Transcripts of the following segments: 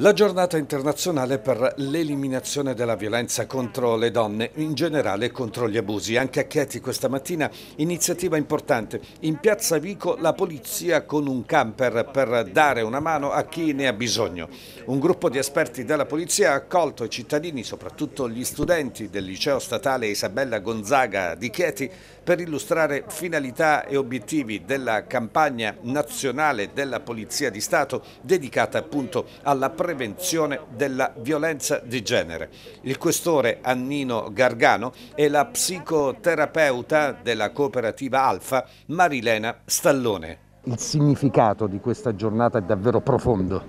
La giornata internazionale per l'eliminazione della violenza contro le donne, in generale contro gli abusi. Anche a Chieti questa mattina iniziativa importante. In piazza Vico la polizia con un camper per dare una mano a chi ne ha bisogno. Un gruppo di esperti della polizia ha accolto i cittadini, soprattutto gli studenti del liceo statale Isabella Gonzaga di Chieti, per illustrare finalità e obiettivi della campagna nazionale della Polizia di Stato dedicata appunto alla prevenzione prevenzione della violenza di genere. Il questore Annino Gargano e la psicoterapeuta della cooperativa Alfa Marilena Stallone il significato di questa giornata è davvero profondo.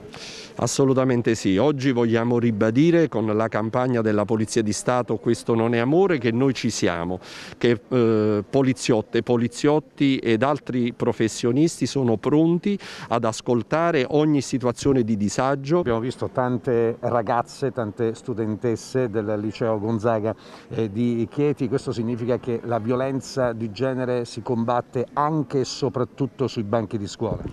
Assolutamente sì, oggi vogliamo ribadire con la campagna della Polizia di Stato Questo non è amore che noi ci siamo, che eh, poliziotte, poliziotti ed altri professionisti sono pronti ad ascoltare ogni situazione di disagio. Abbiamo visto tante ragazze, tante studentesse del liceo Gonzaga eh, di Chieti, questo significa che la violenza di genere si combatte anche e soprattutto sui banchi banchi di scuola.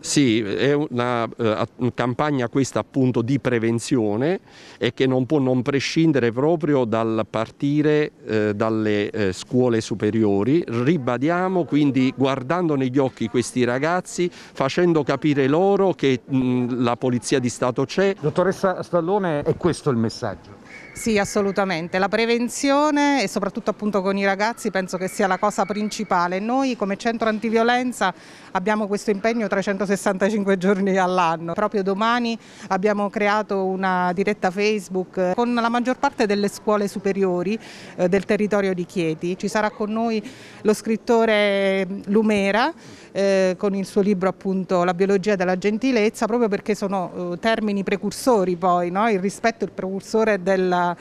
Sì, è una uh, campagna questa appunto di prevenzione e che non può non prescindere proprio dal partire uh, dalle uh, scuole superiori. Ribadiamo quindi guardando negli occhi questi ragazzi, facendo capire loro che mh, la Polizia di Stato c'è. Dottoressa Stallone, è questo il messaggio? Sì, assolutamente. La prevenzione e soprattutto appunto con i ragazzi penso che sia la cosa principale. Noi come centro antiviolenza abbiamo questo impegno 365 giorni all'anno. Proprio domani abbiamo creato una diretta Facebook con la maggior parte delle scuole superiori eh, del territorio di Chieti. Ci sarà con noi lo scrittore Lumera eh, con il suo libro appunto La biologia della gentilezza proprio perché sono eh, termini precursori poi, no? il rispetto è il precursore del della,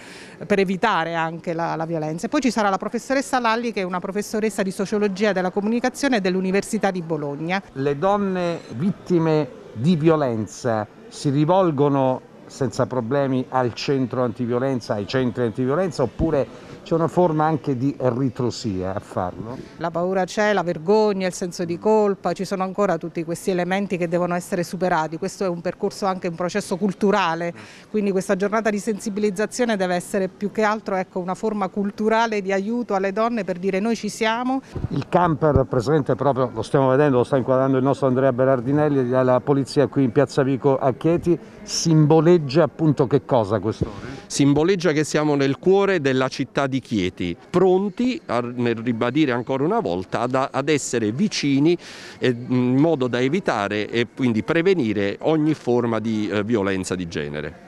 per evitare anche la, la violenza. E poi ci sarà la professoressa Lalli che è una professoressa di sociologia della comunicazione dell'Università di Bologna. Le donne vittime di violenza si rivolgono senza problemi al centro antiviolenza, ai centri antiviolenza, oppure c'è una forma anche di ritrosia a farlo? La paura c'è, la vergogna, il senso di colpa, ci sono ancora tutti questi elementi che devono essere superati, questo è un percorso anche un processo culturale, quindi questa giornata di sensibilizzazione deve essere più che altro ecco, una forma culturale di aiuto alle donne per dire noi ci siamo. Il camper presente proprio, lo stiamo vedendo, lo sta inquadrando il nostro Andrea Berardinelli, della polizia qui in Piazza Vico a Chieti, simboleggia simboleggia appunto che cosa quest'ora? Simboleggia che siamo nel cuore della città di Chieti, pronti, a, nel ribadire ancora una volta, ad, ad essere vicini in modo da evitare e quindi prevenire ogni forma di eh, violenza di genere.